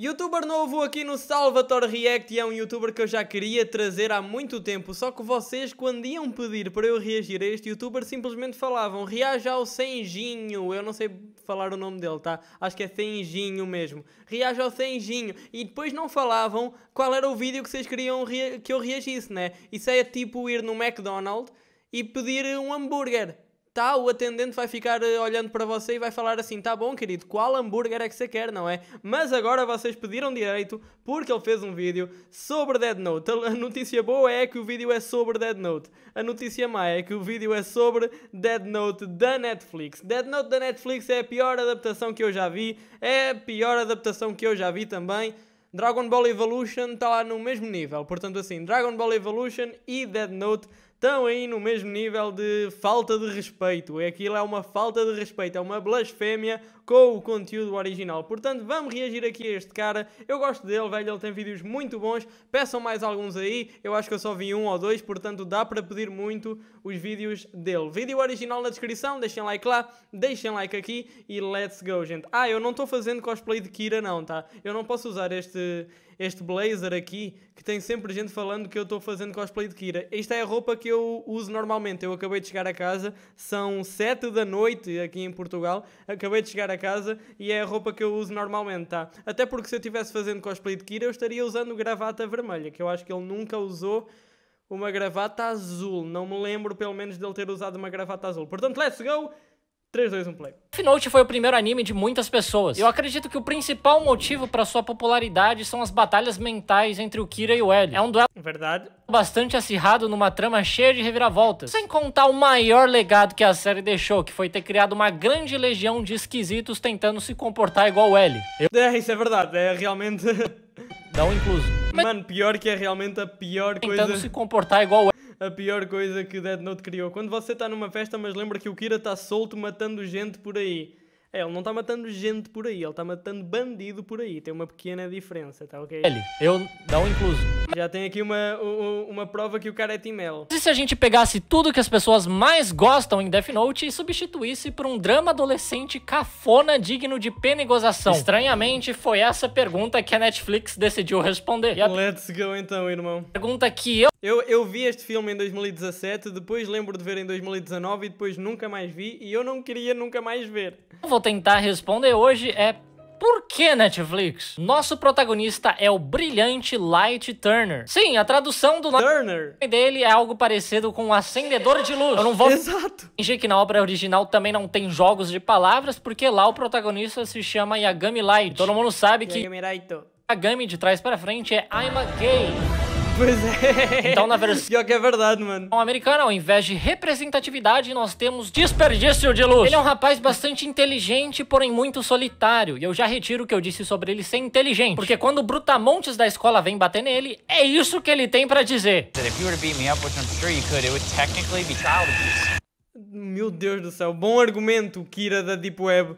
Youtuber novo aqui no Salvatore React e é um youtuber que eu já queria trazer há muito tempo, só que vocês quando iam pedir para eu reagir a este youtuber simplesmente falavam reaja ao Senjinho, eu não sei falar o nome dele, tá? Acho que é Senjinho mesmo, reaja ao Senjinho e depois não falavam qual era o vídeo que vocês queriam que eu reagisse, né? Isso é tipo ir no McDonald's e pedir um hambúrguer tá, o atendente vai ficar eh, olhando para você e vai falar assim: tá bom, querido, qual hambúrguer é que você quer, não é? Mas agora vocês pediram direito porque ele fez um vídeo sobre Dead Note. A notícia boa é que o vídeo é sobre Dead Note. A notícia má é que o vídeo é sobre Dead Note da Netflix. Dead Note da Netflix é a pior adaptação que eu já vi, é a pior adaptação que eu já vi também. Dragon Ball Evolution está lá no mesmo nível, portanto, assim, Dragon Ball Evolution e Dead Note estão aí no mesmo nível de falta de respeito. É, aquilo é uma falta de respeito, é uma blasfémia com o conteúdo original. Portanto, vamos reagir aqui a este cara. Eu gosto dele, velho, ele tem vídeos muito bons. Peçam mais alguns aí. Eu acho que eu só vi um ou dois, portanto dá para pedir muito os vídeos dele. Vídeo original na descrição, deixem like lá, deixem like aqui e let's go, gente. Ah, eu não estou fazendo cosplay de Kira não, tá? Eu não posso usar este este blazer aqui, que tem sempre gente falando que eu estou fazendo cosplay de Kira. Esta é a roupa que eu uso normalmente. Eu acabei de chegar a casa, são 7 da noite aqui em Portugal. Acabei de chegar a a casa e é a roupa que eu uso normalmente, tá? Até porque se eu estivesse fazendo cosplay de Kira, eu estaria usando gravata vermelha, que eu acho que ele nunca usou uma gravata azul. Não me lembro, pelo menos, dele ter usado uma gravata azul. Portanto, let's go! 3, 2, 1, play. Death Note foi o primeiro anime de muitas pessoas. Eu acredito que o principal motivo para sua popularidade são as batalhas mentais entre o Kira e o L. É um duelo Verdade. bastante acirrado numa trama cheia de reviravoltas. Sem contar o maior legado que a série deixou, que foi ter criado uma grande legião de esquisitos tentando se comportar igual o L. Eu... É, isso é verdade. É realmente... dá um incluso. Mano, pior que é realmente a pior tentando coisa... Tentando se comportar igual o L a pior coisa que Dead Note criou. Quando você está numa festa, mas lembra que o Kira está solto matando gente por aí. É, ele não está matando gente por aí, ele está matando bandido por aí. Tem uma pequena diferença, tá ok? Ele. eu dá um incluso. Já tem aqui uma, uma, uma prova que o cara é Mel. E se a gente pegasse tudo que as pessoas mais gostam em Death Note e substituísse por um drama adolescente cafona digno de pena e gozação? Estranhamente, foi essa pergunta que a Netflix decidiu responder. A... Let's go então, irmão. Pergunta que eu eu, eu vi este filme em 2017, depois lembro de ver em 2019 e depois nunca mais vi e eu não queria nunca mais ver. Vou tentar responder hoje é por que Netflix? Nosso protagonista é o brilhante Light Turner. Sim, a tradução do Turner dele é algo parecido com um acendedor de luz. Eu não vou Exato. fingir que na obra original também não tem jogos de palavras, porque lá o protagonista se chama Yagami Light. Todo mundo sabe que Yagami Yagami de trás para frente é I'm a gay. Pois é. Então, na versão Pior que é verdade, mano. Um americano, ao invés de representatividade, nós temos desperdício de luz. Ele é um rapaz bastante inteligente, porém muito solitário. E eu já retiro o que eu disse sobre ele ser inteligente. Porque quando o Brutamontes da escola vem bater nele, é isso que ele tem para dizer. Meu Deus do céu, bom argumento, Kira da Deep Web.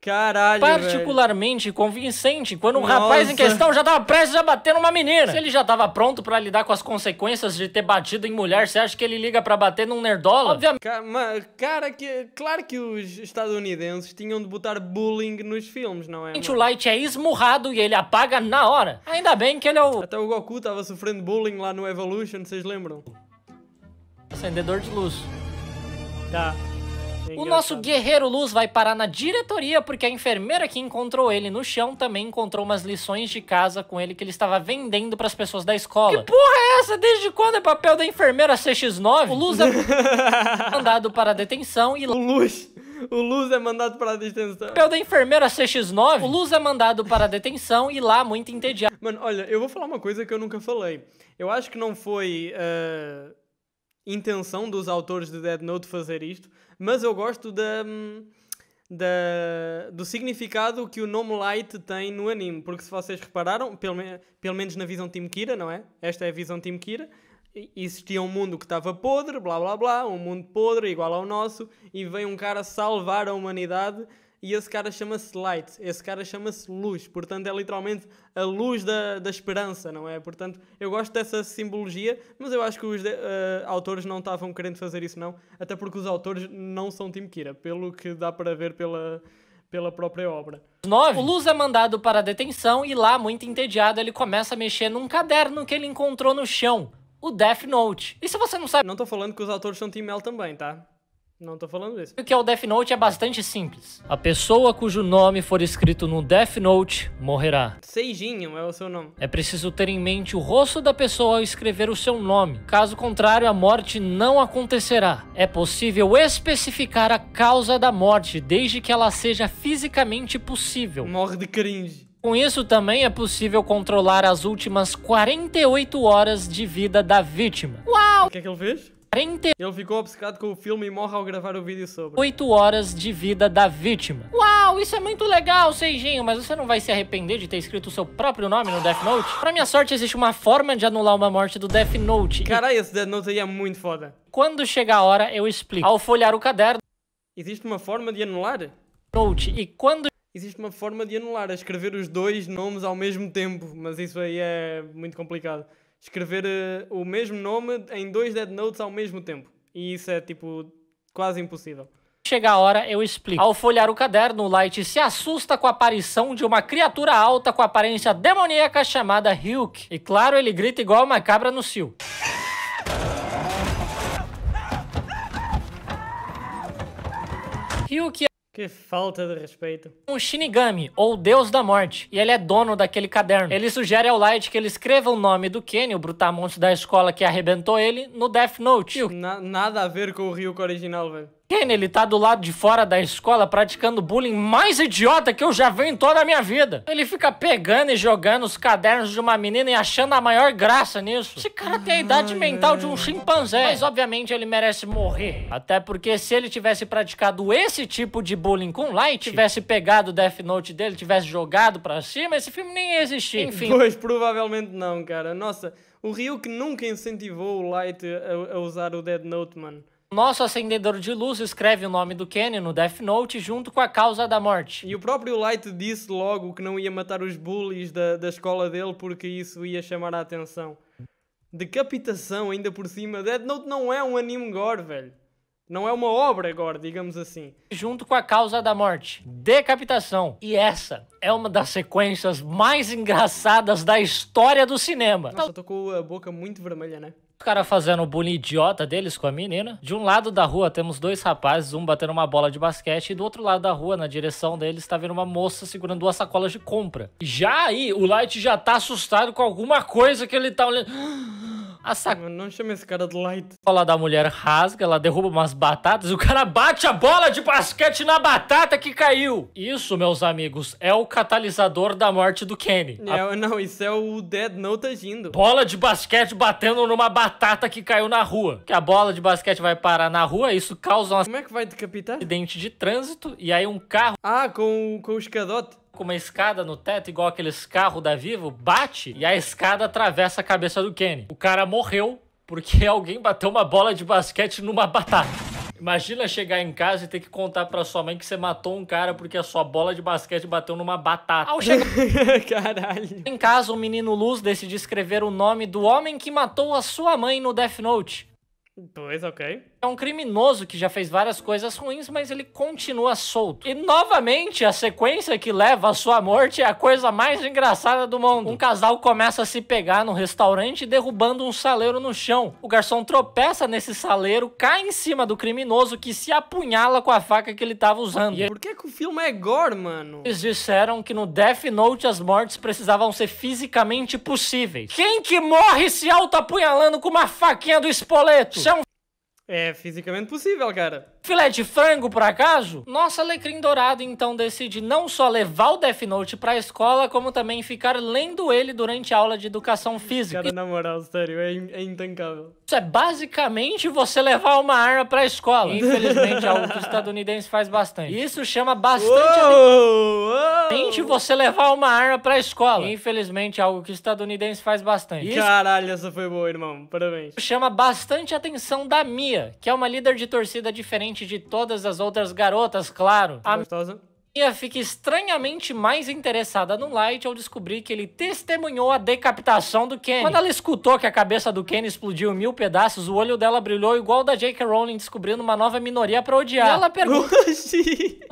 Caralho, Particularmente velho. convincente, quando o um rapaz em questão já tava prestes a bater numa menina. Se ele já tava pronto para lidar com as consequências de ter batido em mulher, você acha que ele liga para bater num nerdola? Obviamente. Cara, mas, cara, que, claro que os estadunidenses tinham de botar bullying nos filmes, não é? Mano? O Light é esmurrado e ele apaga na hora. Ainda bem que ele é o... Até o Goku tava sofrendo bullying lá no Evolution, vocês lembram? Acendedor de luz. Tá. O nosso guerreiro Luz vai parar na diretoria porque a enfermeira que encontrou ele no chão também encontrou umas lições de casa com ele que ele estava vendendo para as pessoas da escola. Que porra é essa? Desde quando é papel da enfermeira CX9? O Luz é mandado para a detenção e... O Luz... O Luz é mandado para a detenção. papel da enfermeira CX9, o Luz é mandado para a detenção e lá muito entediado. Mano, olha, eu vou falar uma coisa que eu nunca falei. Eu acho que não foi uh, intenção dos autores de Dead Note fazer isto, mas eu gosto da, da, do significado que o nome Light tem no anime, porque se vocês repararam, pelo, pelo menos na visão Team Kira, não é? Esta é a visão Team Kira. Existia um mundo que estava podre, blá blá blá, um mundo podre igual ao nosso, e vem um cara salvar a humanidade e esse cara chama-se light, esse cara chama-se luz, portanto é literalmente a luz da, da esperança, não é? Portanto, eu gosto dessa simbologia, mas eu acho que os uh, autores não estavam querendo fazer isso, não, até porque os autores não são Tim Kira, pelo que dá para ver pela, pela própria obra. 9. O Luz é mandado para a detenção e lá, muito entediado, ele começa a mexer num caderno que ele encontrou no chão, o Death Note. E se você não sabe... Não estou falando que os autores são Tim Mel também, tá? Não tô falando isso. O que é o Death Note é bastante simples. A pessoa cujo nome for escrito no Death Note morrerá. Seijinho é o seu nome. É preciso ter em mente o rosto da pessoa ao escrever o seu nome. Caso contrário, a morte não acontecerá. É possível especificar a causa da morte, desde que ela seja fisicamente possível. de cringe. Com isso, também é possível controlar as últimas 48 horas de vida da vítima. Uau! O que é que 40... Ele ficou obcecado com o filme e morre ao gravar o vídeo sobre. 8 horas de vida da vítima. Uau, isso é muito legal, Seijinho, mas você não vai se arrepender de ter escrito o seu próprio nome no Death Note? Pra minha sorte, existe uma forma de anular uma morte do Death Note. Caralho, esse Death Note aí é muito foda. Quando chegar a hora, eu explico. Ao folhear o caderno... Existe uma forma de anular? Note, e quando existe uma forma de anular, é escrever os dois nomes ao mesmo tempo, mas isso aí é muito complicado escrever uh, o mesmo nome em dois Dead Notes ao mesmo tempo. E isso é tipo quase impossível. Chega a hora, eu explico. Ao folhear o caderno, Light se assusta com a aparição de uma criatura alta com aparência demoníaca chamada Hulk. E claro, ele grita igual uma cabra no cio. é que falta de respeito. Um Shinigami, ou Deus da Morte, e ele é dono daquele caderno. Ele sugere ao Light que ele escreva o nome do Kenny, o brutamonte da escola que arrebentou ele, no Death Note. Na nada a ver com o Ryuko original, velho. Ken, ele tá do lado de fora da escola praticando bullying mais idiota que eu já vi em toda a minha vida. Ele fica pegando e jogando os cadernos de uma menina e achando a maior graça nisso. Esse cara tem a idade mental de um chimpanzé. Mas obviamente ele merece morrer. Até porque se ele tivesse praticado esse tipo de bullying com Light, tivesse pegado o Death Note dele, tivesse jogado pra cima, esse filme nem ia existir. Enfim. Pois, provavelmente não, cara. Nossa, o Ryu que nunca incentivou o Light a, a usar o Dead Note, mano. Nosso acendedor de luz escreve o nome do Kenny no Death Note junto com a causa da morte. E o próprio Light disse logo que não ia matar os bullies da, da escola dele porque isso ia chamar a atenção. Decapitação ainda por cima. Death Note não é um anime gore, velho. Não é uma obra agora, digamos assim. Junto com a causa da morte, decapitação. E essa é uma das sequências mais engraçadas da história do cinema. Nossa, tô com a boca muito vermelha, né? Os caras fazendo o bullying idiota deles com a menina. De um lado da rua temos dois rapazes, um batendo uma bola de basquete, e do outro lado da rua, na direção deles, está vendo uma moça segurando duas sacolas de compra. Já aí, o Light já tá assustado com alguma coisa que ele tá olhando. A ah, Não chama esse cara de light. A bola da mulher rasga, ela derruba umas batatas, o cara bate a bola de basquete na batata que caiu. Isso, meus amigos, é o catalisador da morte do Kenny. É, a... Não, isso é o Dead Note agindo. Bola de basquete batendo numa batata que caiu na rua. Que a bola de basquete vai parar na rua, isso causa uma... Como é que vai decapitar? Acidente de trânsito, e aí um carro... Ah, com, com o escadote com uma escada no teto, igual aqueles carros da Vivo, bate e a escada atravessa a cabeça do Kenny. O cara morreu porque alguém bateu uma bola de basquete numa batata. Imagina chegar em casa e ter que contar pra sua mãe que você matou um cara porque a sua bola de basquete bateu numa batata. Ao chegar... Caralho. Em casa, o menino Luz decide escrever o nome do homem que matou a sua mãe no Death Note. Pois, ok. É um criminoso que já fez várias coisas ruins, mas ele continua solto. E novamente, a sequência que leva à sua morte é a coisa mais engraçada do mundo. Um casal começa a se pegar no restaurante derrubando um saleiro no chão. O garçom tropeça nesse saleiro, cai em cima do criminoso que se apunhala com a faca que ele tava usando. E por que, que o filme é gore, mano? Eles disseram que no Death Note as mortes precisavam ser fisicamente possíveis. Quem que morre se auto-apunhalando com uma faquinha do espoleto? Isso é um é fisicamente possível, cara. Filé de frango, por acaso? Nossa, Alecrim Dourado então decide não só levar o Death Note pra escola, como também ficar lendo ele durante a aula de educação física. Cara, na moral, sério, é, in é intancável. Isso é basicamente você levar uma arma pra escola. Infelizmente, é algo que o estadunidense faz bastante. Isso chama bastante atenção. Tente você levar uma arma pra escola. Infelizmente, é algo que o estadunidense faz bastante. Isso... Caralho, essa foi boa, irmão. Parabéns. Chama bastante atenção da Mia, que é uma líder de torcida diferente de todas as outras garotas, claro. A... Gostosa? Mia fica estranhamente mais interessada no Light ao descobrir que ele testemunhou a decapitação do Kenny. Quando ela escutou que a cabeça do Kenny explodiu em mil pedaços, o olho dela brilhou igual o da J.K. Rowling descobrindo uma nova minoria para odiar. E ela pergunta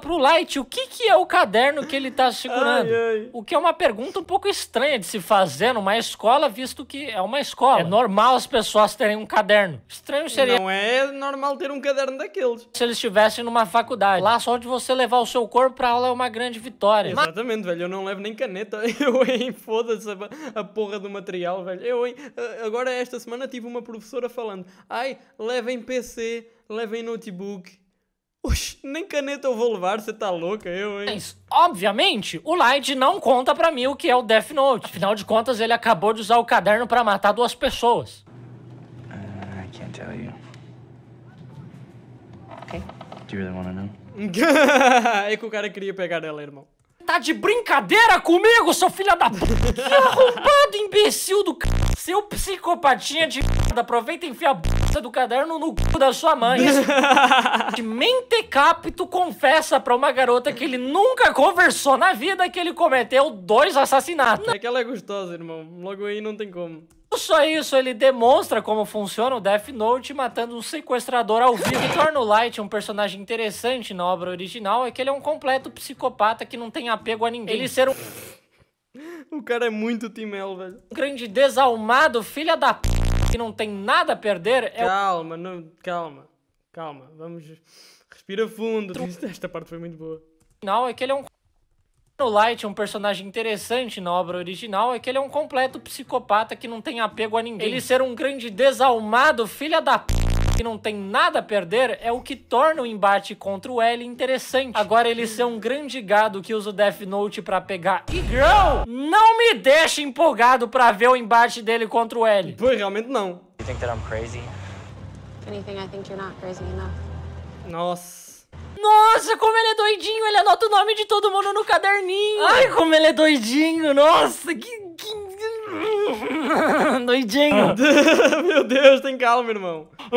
pro Light o que, que é o caderno que ele tá segurando. Ai, ai. O que é uma pergunta um pouco estranha de se fazer numa escola, visto que é uma escola. É normal as pessoas terem um caderno. Estranho seria... Não é normal ter um caderno daqueles. Se eles estivessem numa faculdade. Lá só de você levar o seu corpo pra aula é uma grande vitória. Exatamente, velho. Eu não levo nem caneta. Eu, hein, foda-se a, a porra do material, velho. Eu, hein, agora esta semana tive uma professora falando: ai, levem PC, levem notebook. Oxe, nem caneta eu vou levar, você tá louca, eu, hein? Mas, obviamente, o Light não conta para mim o que é o Death Note. Afinal de contas, ele acabou de usar o caderno para matar duas pessoas. Uh, I can't tell you. Okay. Do you really want to know? é que o cara queria pegar ela, irmão. Tá de brincadeira comigo, seu filho da... que arrombado, imbecil do c... Seu psicopatinha de merda, aproveita e enfia a bolsa do caderno no c... da sua mãe. Mentecapto confessa pra uma garota que ele nunca conversou na vida que ele cometeu dois assassinatos. É que ela é gostosa, irmão. Logo aí não tem como. Não só isso, ele demonstra como funciona o Death Note matando um sequestrador ao vivo. O que torna o Light um personagem interessante na obra original é que ele é um completo psicopata que não tem apego a ninguém. Ele ser um... O cara é muito Timel, velho. Um grande desalmado, filha da p... que não tem nada a perder é Calma, não... calma. Calma, vamos... Respira fundo. Esta parte foi muito boa. Não, é que ele é um no Light, é um personagem interessante na obra original é que ele é um completo psicopata que não tem apego a ninguém. Ele ser um grande desalmado filha da p que não tem nada a perder é o que torna o embate contra o L interessante. Agora ele ser um grande gado que usa o Death Note pra pegar e girl, não me deixa empolgado pra ver o embate dele contra o L. Pô, realmente não. crazy? Anything I think you're not crazy enough. Nossa. Nossa, como ele é doidinho, ele anota o nome de todo mundo no caderninho. Ai, como ele é doidinho, nossa, que. que... doidinho. Meu Deus, tem calma, irmão.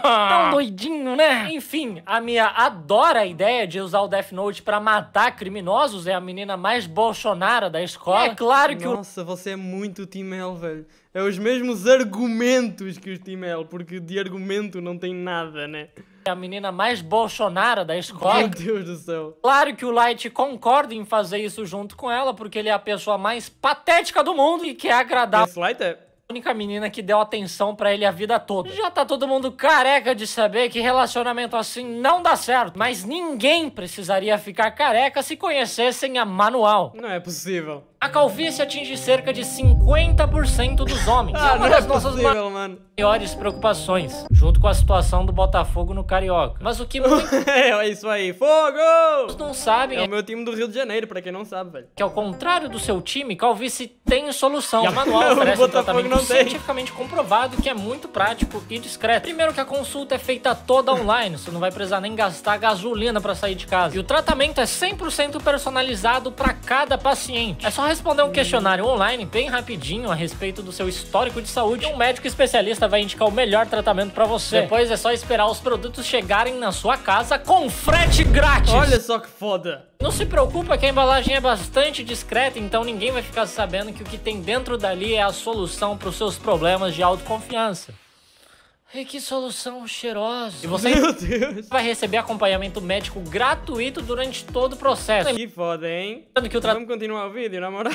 Tão doidinho, né? Enfim, a Mia adora a ideia de usar o Death Note pra matar criminosos. É a menina mais bolsonara da escola. é claro que Nossa, o... você é muito Timel, velho. É os mesmos argumentos que o Timel, porque de argumento não tem nada, né? a menina mais bolsonara da escola. Meu Deus do céu. Claro que o Light concorda em fazer isso junto com ela, porque ele é a pessoa mais patética do mundo e quer agradar. Esse Light é a única menina que deu atenção para ele a vida toda. Já tá todo mundo careca de saber que relacionamento assim não dá certo, mas ninguém precisaria ficar careca se conhecessem a Manual. Não é possível. A calvície atinge cerca de 50% dos homens. ah, é uma das é nossas possível, maiores preocupações, junto com a situação do Botafogo no Carioca. Mas o que muito... É, é isso aí, fogo! Não sabem. É o é meu time do Rio de Janeiro, pra quem não sabe, velho. Que ao contrário do seu time, calvície tem solução. E a manual oferece um tratamento cientificamente tem. comprovado que é muito prático e discreto. Primeiro que a consulta é feita toda online, você não vai precisar nem gastar gasolina para sair de casa. E o tratamento é 100% personalizado para cada paciente. É só responder um questionário online bem rapidinho a respeito do seu histórico de saúde e um médico especialista vai indicar o melhor tratamento para você. Depois é só esperar os produtos chegarem na sua casa com frete grátis. Olha só que foda. Não se preocupa que a embalagem é bastante discreta, então ninguém vai ficar sabendo que o que tem dentro dali é a solução para os seus problemas de autoconfiança. E que solução cheirosa. E você Meu Deus. vai receber acompanhamento médico gratuito durante todo o processo. Que foda, hein? Tanto que o Vamos continuar o vídeo, na moral.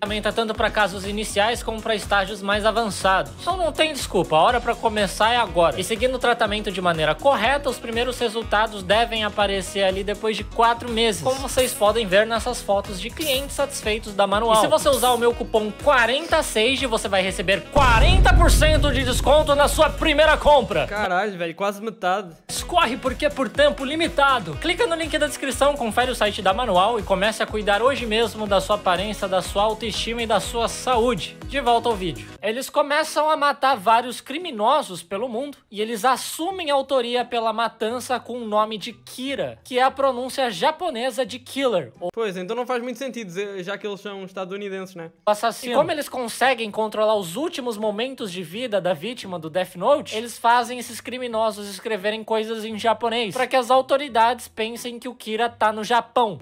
Também tá tanto para casos iniciais como para estágios mais avançados. Então não tem desculpa, a hora para começar é agora. E seguindo o tratamento de maneira correta, os primeiros resultados devem aparecer ali depois de 4 meses. Como vocês podem ver nessas fotos de clientes satisfeitos da Manual. E se você usar o meu cupom 46, você vai receber 40% de desconto na sua primeira compra. Caralho, velho, quase metade. Escorre porque é por tempo limitado. Clica no link da descrição, confere o site da Manual e comece a cuidar hoje mesmo da sua aparência, da sua autoestima e da sua saúde. De volta ao vídeo. Eles começam a matar vários criminosos pelo mundo e eles assumem autoria pela matança com o nome de Kira, que é a pronúncia japonesa de killer. Pois, então não faz muito sentido, eh, já que eles são estadunidenses, né? Assassino. E como eles conseguem controlar os últimos momentos de vida da vítima do Death Note, eles fazem esses criminosos escreverem coisas em japonês para que as autoridades pensem que o Kira tá no Japão.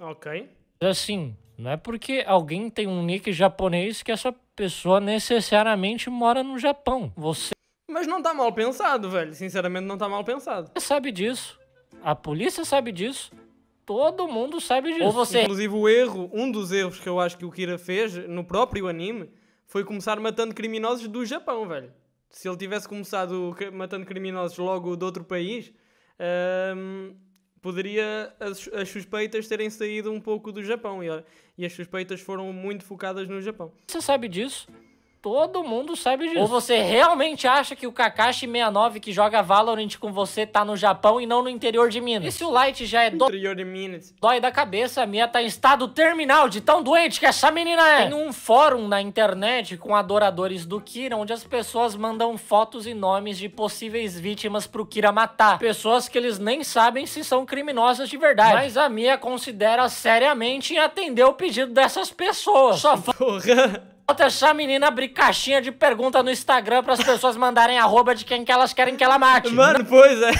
Ok. Assim, não é porque alguém tem um nick japonês que essa pessoa necessariamente mora no Japão. Você. Mas não tá mal pensado, velho. Sinceramente, não tá mal pensado. Você sabe disso. A polícia sabe disso. Todo mundo sabe disso. Ou você. Inclusive, o erro, um dos erros que eu acho que o Kira fez no próprio anime foi começar matando criminosos do Japão, velho. Se ele tivesse começado matando criminosos logo de outro país, um, poderia as, as, suspeitas terem saído um pouco do Japão. E, e as suspeitas foram muito focadas no Japão. Você sabe disso? Todo mundo sabe disso. Ou você realmente acha que o Kakashi 69 que joga Valorant com você tá no Japão e não no interior de Minas? E se o Light já é do... interior de Minas? Dói da cabeça, a minha tá em estado terminal de tão doente que essa menina é. Tem um fórum na internet com adoradores do Kira, onde as pessoas mandam fotos e nomes de possíveis vítimas pro Kira matar. Pessoas que eles nem sabem se são criminosas de verdade. Mas a minha considera seriamente em atender o pedido dessas pessoas. Só... Porra deixar a menina abrir caixinha de pergunta no Instagram para as pessoas mandarem arroba de quem que elas querem que ela mate. Mano, pois é.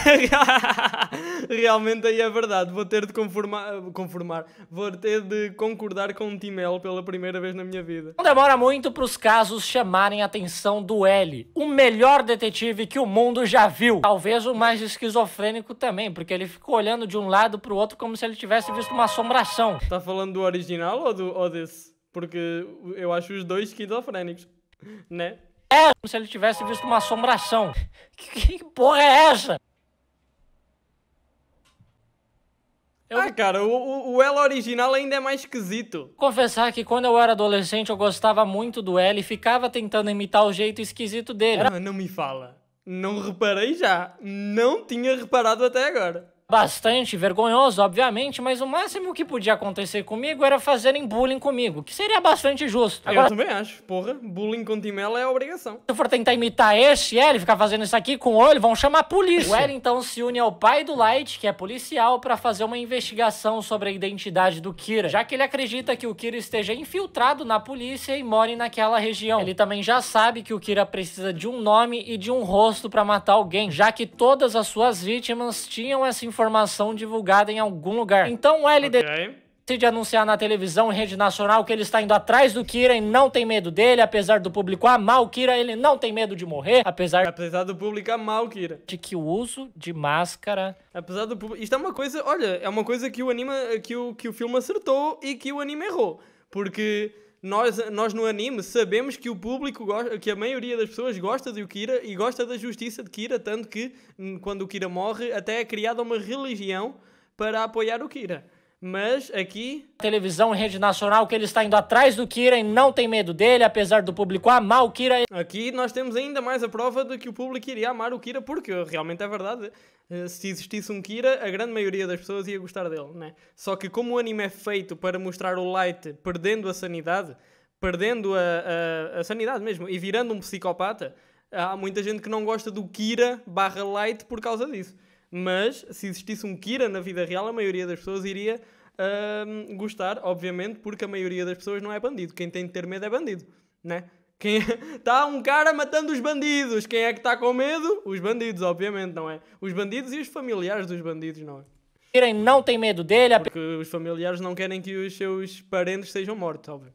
Realmente aí é verdade. Vou ter de conformar, conformar. Vou ter de concordar com o Timel pela primeira vez na minha vida. Não demora muito para os casos chamarem a atenção do L, o melhor detetive que o mundo já viu. Talvez o mais esquizofrênico também, porque ele ficou olhando de um lado para o outro como se ele tivesse visto uma assombração. Tá falando do original ou do ou desse? Porque eu acho os dois esquizofrênicos, né? É, como se ele tivesse visto uma assombração. Que, que porra é essa? Eu... Ah, cara, o, o L original ainda é mais esquisito. Confessar que quando eu era adolescente eu gostava muito do L e ficava tentando imitar o jeito esquisito dele. Ah, não me fala. Não reparei já. Não tinha reparado até agora bastante vergonhoso, obviamente, mas o máximo que podia acontecer comigo era fazerem bullying comigo, que seria bastante justo. Agora, eu também acho, porra, bullying com Timela é obrigação. Se eu for tentar imitar esse, é, ele ficar fazendo isso aqui com o olho, vão chamar a polícia. O L então se une ao pai do Light, que é policial, para fazer uma investigação sobre a identidade do Kira, já que ele acredita que o Kira esteja infiltrado na polícia e more naquela região. Ele também já sabe que o Kira precisa de um nome e de um rosto para matar alguém, já que todas as suas vítimas tinham essa informação informação divulgada em algum lugar. Então o LD okay. decide anunciar na televisão em rede nacional que ele está indo atrás do Kira e não tem medo dele, apesar do público amar o Kira, ele não tem medo de morrer, apesar... Apesar do público amar o Kira. De que o uso de máscara... Apesar do público... Isto é uma coisa, olha, é uma coisa que o anime, que o, que o filme acertou e que o anime errou, porque nós, nós no anime sabemos que o público que a maioria das pessoas gosta de Kira e gosta da justiça de Kira, tanto que quando o Kira morre, até é criada uma religião para apoiar o Kira. Mas aqui. Televisão, rede nacional, que ele está indo atrás do Kira e não tem medo dele, apesar do público amar o Kira. Aqui nós temos ainda mais a prova de que o público iria amar o Kira, porque realmente é verdade. Eh, se existisse um Kira, a grande maioria das pessoas ia gostar dele, né? Só que, como o anime é feito para mostrar o Light perdendo a sanidade, perdendo a, a, a sanidade mesmo e virando um psicopata, há muita gente que não gosta do Kira barra Light por causa disso mas se existisse um Kira na vida real, a maioria das pessoas iria uh, gostar, obviamente, porque a maioria das pessoas não é bandido. Quem tem de ter medo é bandido, né? Quem está é um cara matando os bandidos. Quem é que está com medo? Os bandidos, obviamente, não é? Os bandidos e os familiares dos bandidos, não é? Irem não tem medo dele. É porque os familiares não querem que os seus parentes sejam mortos, óbvio.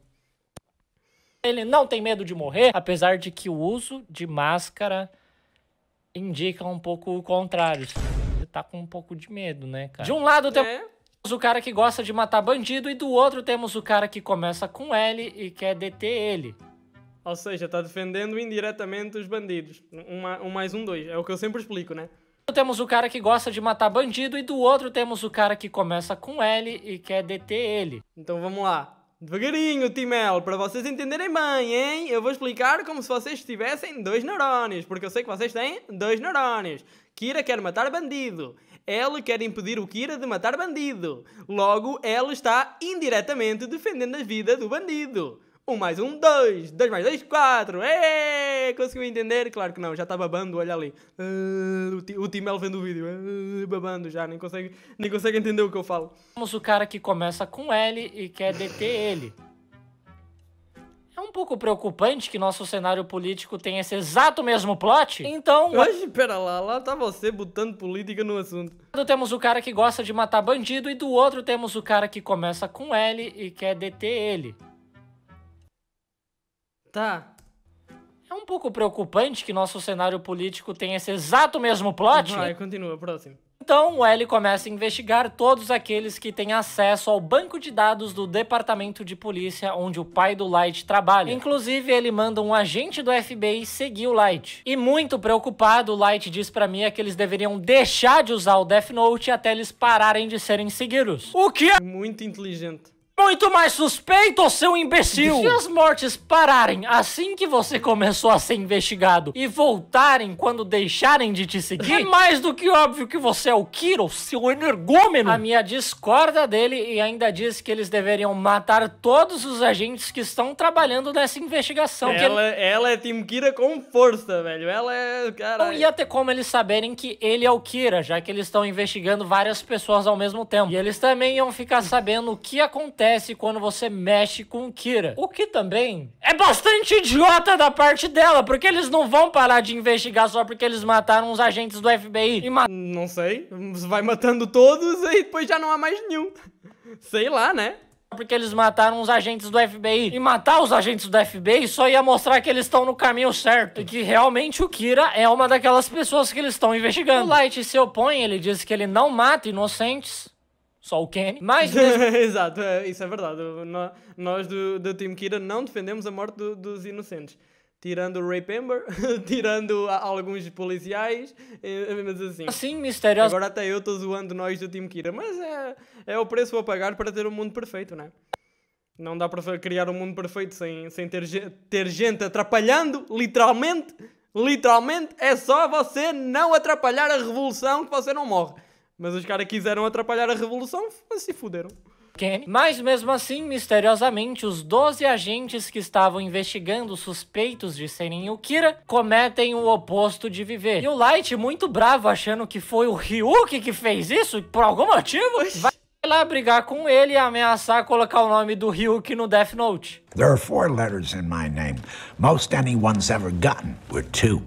Ele não tem medo de morrer, apesar de que o uso de máscara indica um pouco o contrário tá com um pouco de medo, né, cara? De um lado é. temos é. o cara que gosta de matar bandido e do outro temos o cara que começa com L e quer deter ele. Ou seja, tá defendendo indiretamente os bandidos. Um, um mais um, dois. É o que eu sempre explico, né? Temos o cara que gosta de matar bandido e do outro temos o cara que começa com L e quer deter ele. Então vamos lá. Devagarinho, Timel, para vocês entenderem bem, hein? Eu vou explicar como se vocês tivessem dois neurónios, porque eu sei que vocês têm dois neurónios. Kira quer matar bandido. Ela quer impedir o Kira de matar bandido. Logo, ela está indiretamente defendendo a vida do bandido. Um mais um, dois. Dois mais dois, quatro. Êêê! Conseguiu entender? Claro que não, já está babando, olha ali. Uh, o, time o Timel vendo o vídeo. Uh, babando já, nem consegue, nem consegue entender o que eu falo. Temos o cara que começa com L e quer deter ele. É um pouco preocupante que nosso cenário político tenha esse exato mesmo plot. Então. pera lá, lá tá você botando política no assunto. Temos o cara que gosta de matar bandido e do outro temos o cara que começa com L e quer deter ele tá? É um pouco preocupante que nosso cenário político tenha esse exato mesmo plot. Vai, continua, próximo. Então, o L começa a investigar todos aqueles que têm acesso ao banco de dados do departamento de polícia onde o pai do Light trabalha. Inclusive, ele manda um agente do FBI seguir o Light. E muito preocupado, o Light diz para mim é que eles deveriam deixar de usar o Death Note até eles pararem de serem seguidos. O que é muito inteligente. Muito mais suspeito, seu imbecil! Se as mortes pararem assim que você começou a ser investigado e voltarem quando deixarem de te seguir, é mais do que óbvio que você é o Kiro, seu energúmeno! A minha discorda dele e ainda diz que eles deveriam matar todos os agentes que estão trabalhando nessa investigação. Ela, ele... ela é Team Kira com força, velho. Ela é. Caralho. Não ia ter como eles saberem que ele é o Kira, já que eles estão investigando várias pessoas ao mesmo tempo. E eles também iam ficar sabendo o que acontece acontece quando você mexe com Kira. O que também é bastante idiota da parte dela, porque eles não vão parar de investigar só porque eles mataram os agentes do FBI. E ma não sei, vai matando todos e depois já não há mais nenhum. Sei lá, né? porque eles mataram os agentes do FBI. E matar os agentes do FBI só ia mostrar que eles estão no caminho certo. E que realmente o Kira é uma daquelas pessoas que eles estão investigando. O Light se opõe, ele diz que ele não mata inocentes só o Kenny. Mas mesmo... Exato, é, isso é verdade. No, nós do, do Team Kira não defendemos a morte do, dos inocentes. Tirando o Ray Pember, tirando a, alguns policiais, mas assim. Assim, misterioso. Agora até eu estou zoando nós do Team Kira, mas é, é o preço a pagar para ter um mundo perfeito, não é? Não dá para criar um mundo perfeito sem, sem ter, ter gente atrapalhando, literalmente. Literalmente, é só você não atrapalhar a revolução que você não morre. Mas os caras quiseram atrapalhar a revolução, se fuderam. Kenny. Mas mesmo assim, misteriosamente, os 12 agentes que estavam investigando suspeitos de serem Kira cometem o oposto de viver. E o Light, muito bravo, achando que foi o Ryuki que fez isso, por algum motivo, vai lá brigar com ele e ameaçar colocar o nome do Ryuki no Death Note. There are four letters in my name. Most anyone's ever gotten were two.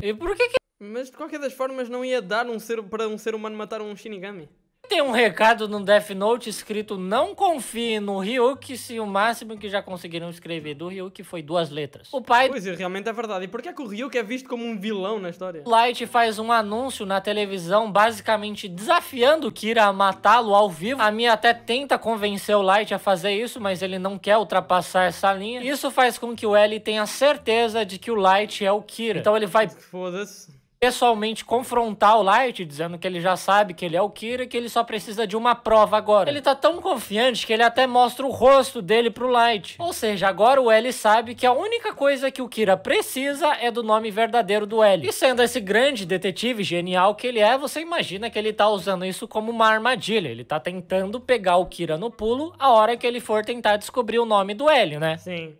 E por que, que mas de qualquer das formas não ia dar um ser, para um ser humano matar um Shinigami. Tem um recado no Death Note escrito não confie no Ryuk se o máximo que já conseguiram escrever do Ryuk foi duas letras. O pai... Pois, é, realmente é verdade. E por que, é que o Ryuk é visto como um vilão na história? Light faz um anúncio na televisão basicamente desafiando o Kira a matá-lo ao vivo. A Mia até tenta convencer o Light a fazer isso, mas ele não quer ultrapassar essa linha. Isso faz com que o L tenha certeza de que o Light é o Kira. Então ele vai... Foda-se pessoalmente confrontar o Light, dizendo que ele já sabe que ele é o Kira e que ele só precisa de uma prova agora. Ele tá tão confiante que ele até mostra o rosto dele pro Light. Ou seja, agora o L sabe que a única coisa que o Kira precisa é do nome verdadeiro do L. E sendo esse grande detetive genial que ele é, você imagina que ele tá usando isso como uma armadilha. Ele tá tentando pegar o Kira no pulo a hora que ele for tentar descobrir o nome do L, né? Sim.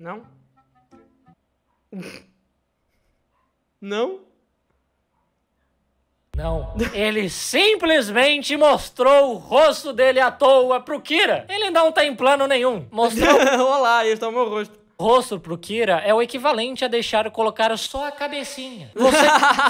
Não? Não? Não. Ele simplesmente mostrou o rosto dele à toa pro Kira. Ele não tem plano nenhum. Mostrou. Olá, este é o meu rosto rosto pro Kira é o equivalente a deixar colocar só a cabecinha. Você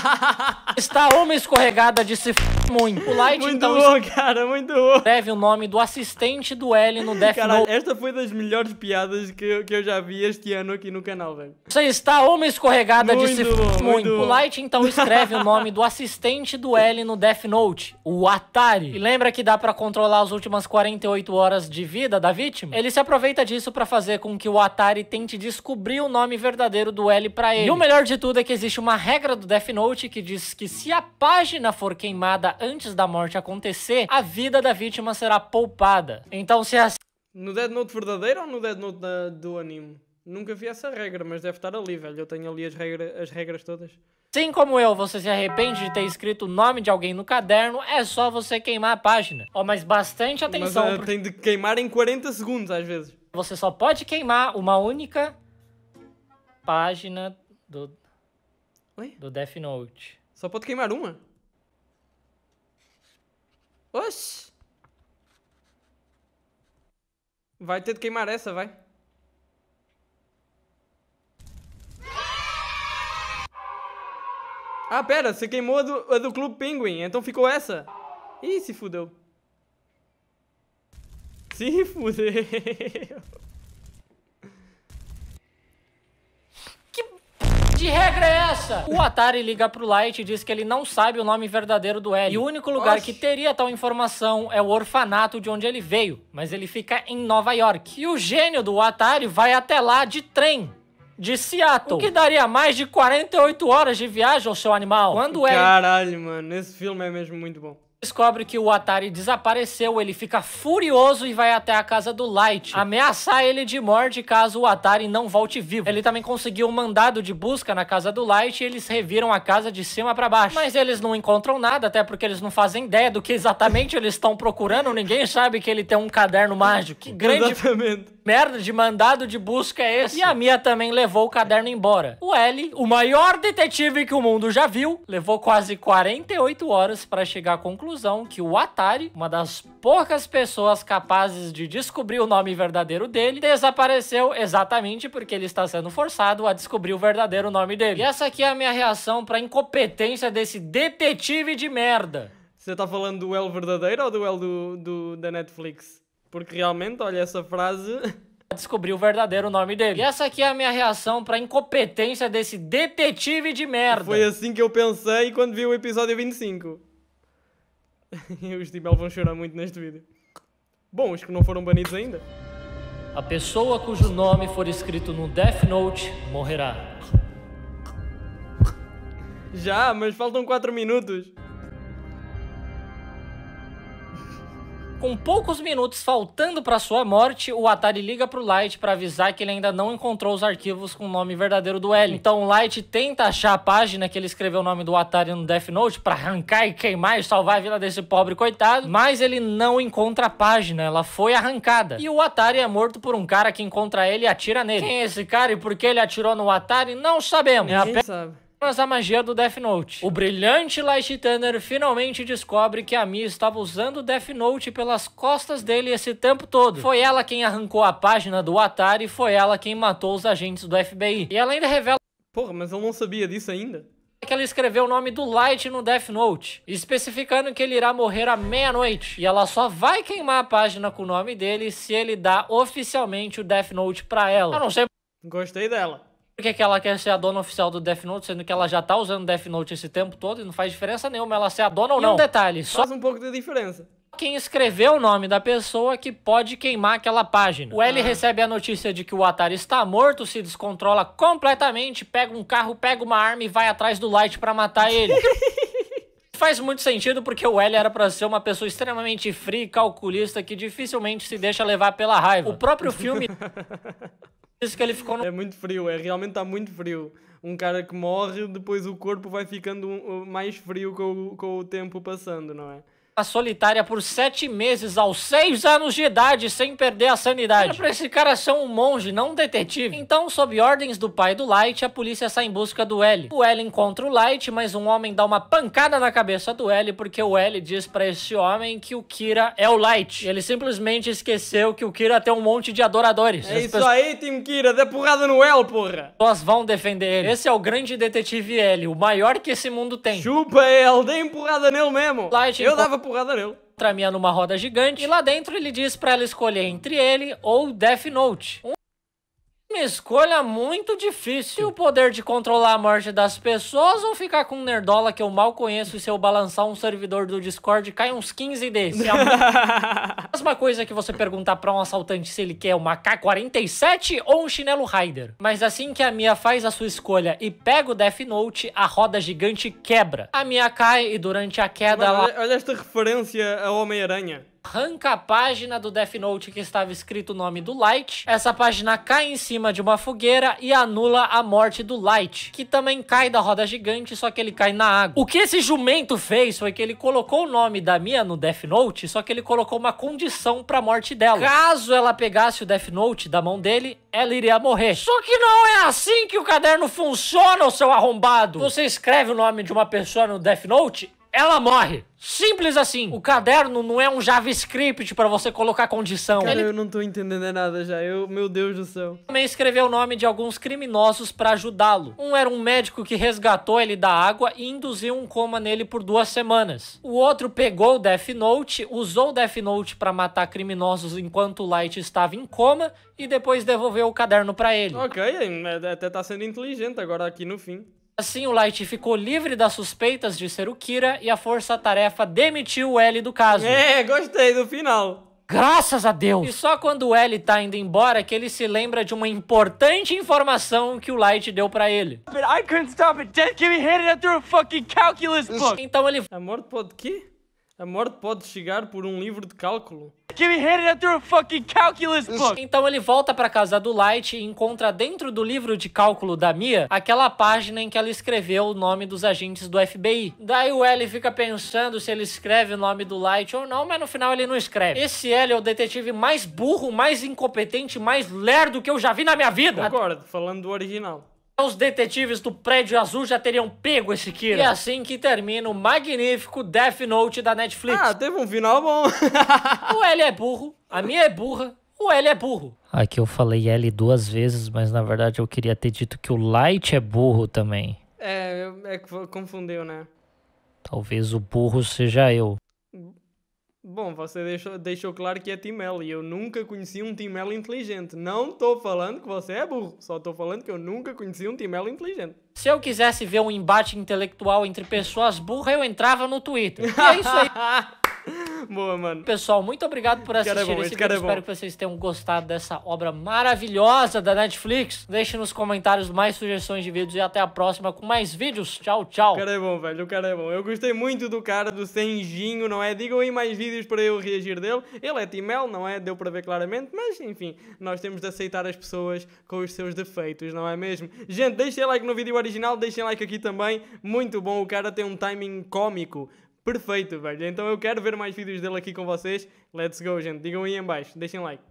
está uma escorregada de se f... muito. O Light, muito então, bom, cara, muito bom. Deve o nome do assistente do L no Death Caralho, Note. esta foi das melhores piadas que eu, que eu já vi este ano aqui no canal, velho. Você está uma escorregada muito de se f... bom, muito. muito. O Light, então, escreve o nome do assistente do L no Death Note, o Atari. E lembra que dá para controlar as últimas 48 horas de vida da vítima? Ele se aproveita disso para fazer com que o Atari tenha finalmente descobrir o nome verdadeiro do L para ele. E o melhor de tudo é que existe uma regra do Death Note que diz que se a página for queimada antes da morte acontecer, a vida da vítima será poupada. Então se é a... Assim, no Death Note verdadeiro ou no Death Note da, do anime? Nunca vi essa regra, mas deve estar ali, velho. Eu tenho ali as, regra, as regras todas. Sim como eu, você se arrepende de ter escrito o nome de alguém no caderno, é só você queimar a página. Ó, oh, mas bastante atenção. Mas, uh, eh, pro... tem de queimar em 40 segundos, às vezes. Você só pode queimar uma única página do, Oi? do Death Note. Só pode queimar uma? Oxi! Vai ter que queimar essa, vai. Ah, pera, você queimou a do, a do Clube Penguin, então ficou essa. Ih, se fudeu. Se fudeu. de regra é essa? O Atari liga pro Light e diz que ele não sabe o nome verdadeiro do L. E o único lugar Oxi. que teria tal informação é o orfanato de onde ele veio, mas ele fica em Nova York. E o gênio do Atari vai até lá de trem. De Seattle. O que daria mais de 48 horas de viagem ao seu animal? Quando é. Caralho, mano, esse filme é mesmo muito bom descobre que o Atari desapareceu, ele fica furioso e vai até a casa do Light, ameaçar ele de morte caso o Atari não volte vivo. Ele também conseguiu um mandado de busca na casa do Light e eles reviram a casa de cima para baixo. Mas eles não encontram nada, até porque eles não fazem ideia do que exatamente eles estão procurando, ninguém sabe que ele tem um caderno mágico. Que grande... Exatamente merda de mandado de busca é esse? E a Mia também levou o caderno embora. O L, o maior detetive que o mundo já viu, levou quase 48 horas para chegar à conclusão que o Atari, uma das poucas pessoas capazes de descobrir o nome verdadeiro dele, desapareceu exatamente porque ele está sendo forçado a descobrir o verdadeiro nome dele. E essa aqui é a minha reação para a incompetência desse detetive de merda. Você tá falando do L verdadeiro ou do L do, do da Netflix? Porque realmente, olha, essa frase. Descobri o verdadeiro nome dele. E essa aqui é a minha reação pra incompetência desse detetive de merda. Foi assim que eu pensei quando vi o episódio 25. Os Tibel vão chorar muito neste vídeo. Bom, os que não foram banidos ainda. A pessoa cujo nome for escrito no Death Note morrerá. Já, mas faltam 4 minutos. Com poucos minutos faltando para sua morte, o Atari liga pro Light para avisar que ele ainda não encontrou os arquivos com o nome verdadeiro do L. Então o Light tenta achar a página que ele escreveu o nome do Atari no Death Note para arrancar e queimar e salvar a vida desse pobre coitado, mas ele não encontra a página, ela foi arrancada. E o Atari é morto por um cara que encontra ele e atira nele. Quem é esse cara e por que ele atirou no Atari? Não sabemos. É Quem sabe? apenas a magia do Death Note. O brilhante Light Tanner finalmente descobre que a Mi estava usando o Death Note pelas costas dele esse tempo todo. Foi ela quem arrancou a página do Atari, foi ela quem matou os agentes do FBI. E ela ainda revela... Porra, mas eu não sabia disso ainda que ela escreveu o nome do Light no Death Note, especificando que ele irá morrer à meia-noite. E ela só vai queimar a página com o nome dele se ele dá oficialmente o Death Note pra ela. Eu não sei. Gostei dela. Por que, é que ela quer ser a dona oficial do Death Note, sendo que ela já tá usando Death Note esse tempo todo e não faz diferença nenhuma ela ser a dona ou e não? um detalhe, só... Faz um pouco de diferença quem escreveu o nome da pessoa que pode queimar aquela página. O L ah. recebe a notícia de que o Atari está morto, se descontrola completamente, pega um carro, pega uma arma e vai atrás do Light para matar ele. Faz muito sentido porque o L era para ser uma pessoa extremamente fria e calculista que dificilmente se deixa levar pela raiva. O próprio filme Diz que ele ficou no... É muito frio, é realmente está muito frio. Um cara que morre, depois o corpo vai ficando mais frio com com o tempo passando, não é? solitária por sete meses aos seis anos de idade sem perder a sanidade. Era pra esse cara ser um monge, não um detetive. Então, sob ordens do pai do Light, a polícia sai em busca do L. O L encontra o Light, mas um homem dá uma pancada na cabeça do L porque o L diz para esse homem que o Kira é o Light. Ele simplesmente esqueceu que o Kira tem um monte de adoradores. É isso pessoas... aí, Tim Kira, dá porrada no L, porra. Nós vão defender ele. Esse é o grande detetive L, o maior que esse mundo tem. Chupa ele, dê empurrada nele mesmo. Light Eu dava porrada porrada nele. Tramia numa roda gigante e lá dentro ele diz para ela escolher entre ele ou Death Note. Um Escolha muito difícil. Tem o poder de controlar a morte das pessoas ou ficar com um nerdola que eu mal conheço e se eu balançar um servidor do Discord cai uns 15 desses. É a mesma coisa que você perguntar pra um assaltante se ele quer uma K-47 ou um chinelo Raider. Mas assim que a Mia faz a sua escolha e pega o Death Note, a roda gigante quebra. A Mia cai e durante a queda... ela... Olha esta referência ao Homem-Aranha arranca a página do Death Note que estava escrito o nome do Light. Essa página cai em cima de uma fogueira e anula a morte do Light, que também cai da roda gigante, só que ele cai na água. O que esse jumento fez foi que ele colocou o nome da Mia no Death Note, só que ele colocou uma condição pra morte dela. Caso ela pegasse o Death Note da mão dele, ela iria morrer. Só que não é assim que o caderno funciona, seu arrombado. Você escreve o nome de uma pessoa no Death Note, ela morre. Simples assim. O caderno não é um JavaScript para você colocar condição. Cara, Ele... eu não tô entendendo nada já. Eu, meu Deus do céu. Também escreveu o nome de alguns criminosos para ajudá-lo. Um era um médico que resgatou ele da água e induziu um coma nele por duas semanas. O outro pegou o Death Note, usou o Death Note para matar criminosos enquanto o Light estava em coma e depois devolveu o caderno para ele. OK, é, é, até tá sendo inteligente agora aqui no fim. Assim, o Light ficou livre das suspeitas de ser o Kira e a força-tarefa demitiu o L do caso. É, gostei do final. Graças a Deus! E só quando o L tá indo embora é que ele se lembra de uma importante informação que o Light deu para ele. Então ele... É morto por quê? A morte pode chegar por um livro de cálculo. Então ele volta para casa do Light e encontra dentro do livro de cálculo da Mia aquela página em que ela escreveu o nome dos agentes do FBI. Daí o L fica pensando se ele escreve o nome do Light ou não, mas no final ele não escreve. Esse L é o detetive mais burro, mais incompetente, mais lerdo que eu já vi na minha vida. Concordo, falando do original. Os detetives do Prédio Azul já teriam pego esse Kira. E é assim que termina o magnífico Death Note da Netflix. Ah, teve um final bom. o L é burro, a minha é burra, o L é burro. Aqui eu falei L duas vezes, mas na verdade eu queria ter dito que o Light é burro também. É, é confundiu, né? Talvez o burro seja eu. Hum. Bom, você deixou, deixou claro que é Timel e eu nunca conheci um Timel inteligente. Não estou falando que você é burro, só estou falando que eu nunca conheci um Timel inteligente. Se eu quisesse ver um embate intelectual entre pessoas burras, eu entrava no Twitter. E é isso aí. Boa, mano. Pessoal, muito obrigado por assistir esse, é bom, esse vídeo. É Espero que vocês tenham gostado dessa obra maravilhosa da Netflix. Deixe nos comentários mais sugestões de vídeos e até a próxima com mais vídeos. Tchau, tchau. O cara é bom, velho. O cara é bom. Eu gostei muito do cara do Senjinho, não é? Digam aí mais vídeos para eu reagir dele. Ele é Timel, não é? Deu para ver claramente. Mas, enfim, nós temos de aceitar as pessoas com os seus defeitos, não é mesmo? Gente, deixem like no vídeo original, deixem like aqui também. Muito bom. O cara tem um timing cômico perfeito, velho. Então eu quero ver mais vídeos dele aqui com vocês. Let's go, gente. Digam aí em baixo. Deixem like.